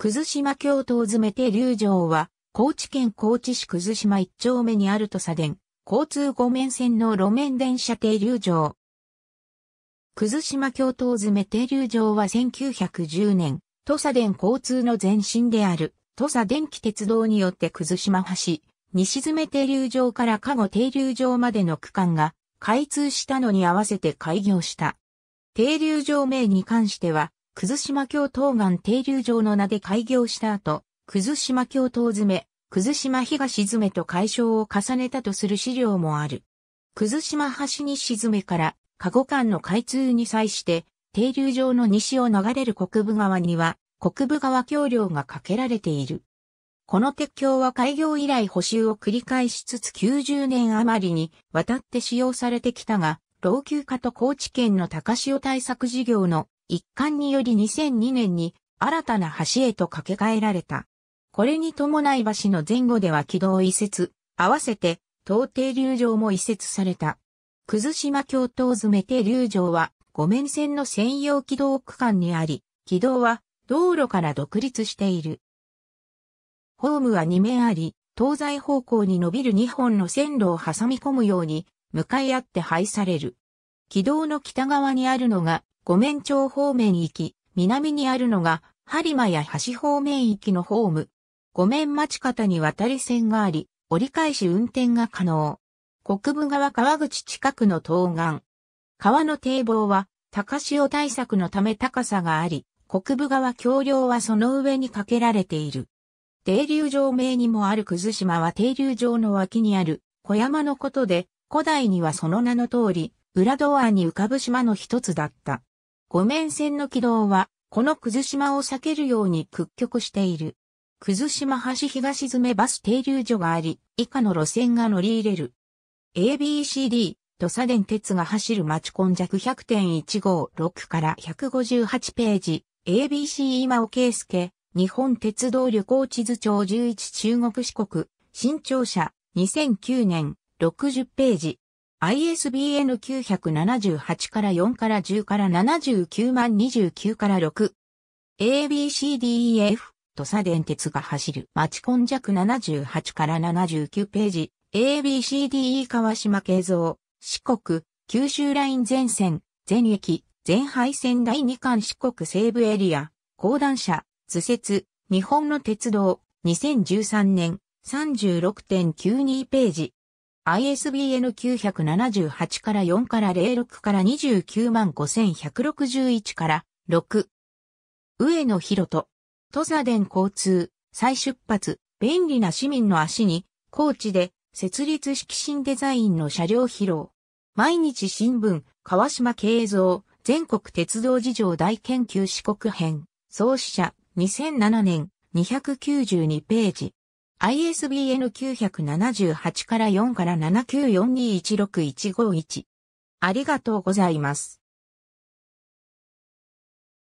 葛島都を詰めて流城は、高知県高知市葛島一丁目にある土佐電、交通五面線の路面電車停留場。葛島都を詰め停留場は1910年、土佐電交通の前身である、土佐電気鉄道によって葛島橋、西詰停留場から加護停留場までの区間が開通したのに合わせて開業した。停留場名に関しては、葛島橋東岸停留場の名で開業した後、葛島橋東詰め、島東詰めと解消を重ねたとする資料もある。葛島橋西詰めから、加護間の開通に際して、停留場の西を流れる国部川には、国部川橋梁が架けられている。この鉄橋は開業以来補修を繰り返しつつ90年余りに渡って使用されてきたが、老朽化と高知県の高潮対策事業の一環により2002年に新たな橋へと架け替えられた。これに伴い橋の前後では軌道移設、合わせて東底流場も移設された。葛島都を詰めて、流場は五面線の専用軌道区間にあり、軌道は道路から独立している。ホームは2面あり、東西方向に伸びる2本の線路を挟み込むように、向かい合って配される。軌道の北側にあるのが、五面町方面行き、南にあるのが、播磨や橋方面行きのホーム。五面町方に渡り線があり、折り返し運転が可能。国分川川口近くの東岸。川の堤防は、高潮対策のため高さがあり、国分川橋梁はその上に架けられている。停留場名にもある葛島は停留場の脇にある小山のことで、古代にはその名の通り、裏ドアに浮かぶ島の一つだった。五面線の軌道は、この葛島を避けるように屈曲している。葛島橋東詰バス停留所があり、以下の路線が乗り入れる。ABCD、土佐電鉄が走る町根弱100.156から158ページ、ABC 今尾圭介、日本鉄道旅行地図帳11中国四国、新庁舎、2009年、60ページ。ISBN 978から4から10から79万29から6。ABCDEF 土佐電鉄が走る町根弱78から79ページ。ABCDE 川島慶三四国九州ライン全線全駅全廃線第2巻四国西部エリア高段車、図説日本の鉄道2013年36.92ページ ISBN 978から4から06から29万5161から6。上野広人。土佐電交通、再出発、便利な市民の足に、高知で、設立式新デザインの車両披露。毎日新聞、川島慶三、全国鉄道事情大研究四国編、創始者、2007年、292ページ。ISBN 978から4から794216151。ありがとうございます。